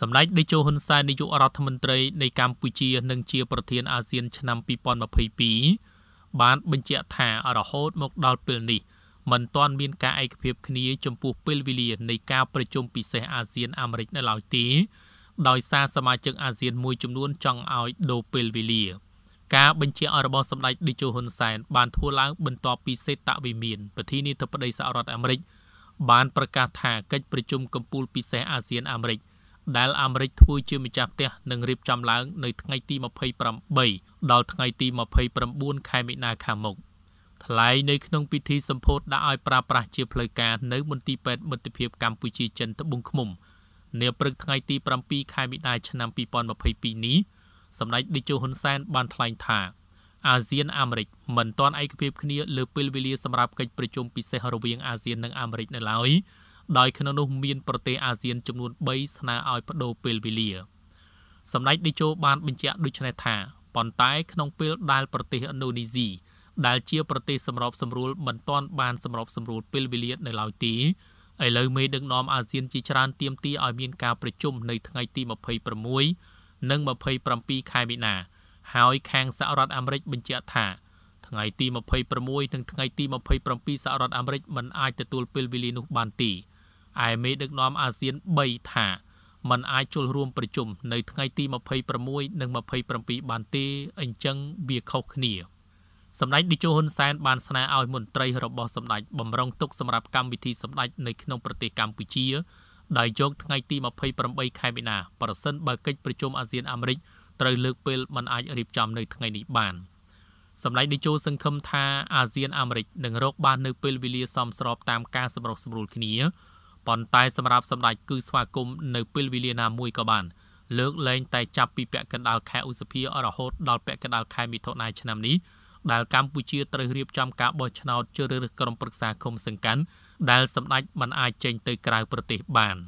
សម្ដេចតេជោហ៊ុនសែននាយករដ្ឋមន្ត្រីនៃកម្ពុជា និងជាប្រធានអាស៊ាន ឆ្នាំ2022បាន បញ្ជាក់ថារហូត មកដល់ពេលនេះមិនទាន់មាន ការឯកភាពគ្នាចំពោះពេលវេលានៃការប្រជុំពិសេសអាស៊ានអាមេរិកនៅឡើយទេដោយសារសមាជិកអាស៊ាន មួយចំនួន ចង់ឲ្យដូរពេលវេលា ការបញ្ជារបស់សម្ដេចតេជោហ៊ុនសែនបានធ្វើឡើង បន្ទាប់ពីសេតវិមានប្រធានាធិបតីសហរដ្ឋអាមេរិកបានប្រកាសថាកិច្ចប្រជុំកំពូលពិសេសអាស៊ានអាមេរិកដែលអាមេរិកធ្វើជាម្ចាស់ផ្ទះនឹងរៀបចំឡើង នៅថ្ងៃ ទី28ដល់ថ្ងៃទី29ខែមិនិនាខាងមុខថ្លែងនៅក្នុងពិធីសម្ពោធដាក់ឲ្យប្រើប្រាស់ជាផ្លូវការនៅមន្ទីរពេទ្យមិត្តភាពកម្ពុជាចិនត្បូងឃ្មុំនាព្រឹកថ្ងៃទី7ខែមិនិនាឆ្នាំ2022នេះសម្ដេចតេជោហ៊ុនសែនបានថ្លែងថា អាស៊ានអាមេរិកមិនទាន់ឯកភាពគ្នាលើពេលវេលាសម្រាប់កិច្ចប្រជុំពិសេសរវាងអាស៊ាននិងអាមេរិកនៅឡើយ។ដោយក្នុងនោះមានប្រទេសអាស៊ានចំនួន3ស្នើឲ្យបដូរពេលវេលាសម្ដេចតេជោបានបញ្ជាក់ដូចនេះថាប៉ុន្តែក្នុងពេលដែល ប្រទេសឥណ្ឌូនេស៊ីដែល ជា ប្រទេសសម្របសម្រួលមិនទាន់បានសម្របសម្រួលពេលវេលានៅឡើយទេឥឡូវមេដឹកនាំអាស៊ានជាច្រើនទាមទារឲ្យមានការប្រជុំនៅថ្ងៃទី26និង27ខែមីនាហើយ ខាងសហរដ្ឋអាមេរិកបញ្ជាក់ថាថ្ងៃទី26និងថ្ងៃទី27សហរដ្ឋអាមេរិកមិនអាចទទួលពេលវេលានោះបានទេឯមេដឹកនាំអាស៊ាន3ថាมันអាចចូលរួមប្រជុំនៅថ្ងៃទី26និង27បានទេ អញ្ចឹងវាខុសគ្នាសម្ដេចតេជោហ៊ុនសែនបានស្នើឲ្យមន្ត្រីរបស់សម្ដេចបំរុងទុកសម្រាប់កម្មវិធីសម្ដេចនៅក្នុងប្រទេសកម្ពុជាដែលយកថ្ងៃទី28ខែមីនាប្រសិន បើកិច្ចប្រជុំអាស៊ានអាមេរិកត្រូវលើកពេលมันអាចរៀបចំ នៅថ្ងៃនេះបានសម្ដេចតេជោសង្ឃឹមថាអាស៊ានអាមេរិកនឹងរកបាននៅពេលវេលាសមស្របតាមការសម្រុះសម្រួលគ្នាប៉ុន្តែសម្រាប់សម្ដេចគឺស្វាគមន៍នៅពេលវេលាណាមួយក៏បានលើកលែងតែចាប់ពីពាក់កណ្ដាលខែឧសភារហូតដល់ពាក់កណ្ដាលខែមិថុនាឆ្នាំនេះដែលកម្ពុជាត្រូវរៀបចំការបោះឆ្នោតជ្រើសរើសក្រុមប្រឹក្សាឃុំសង្កាត់ដែលសម្ដេចមិនអាចចេញទៅក្រៅប្រទេសបាន។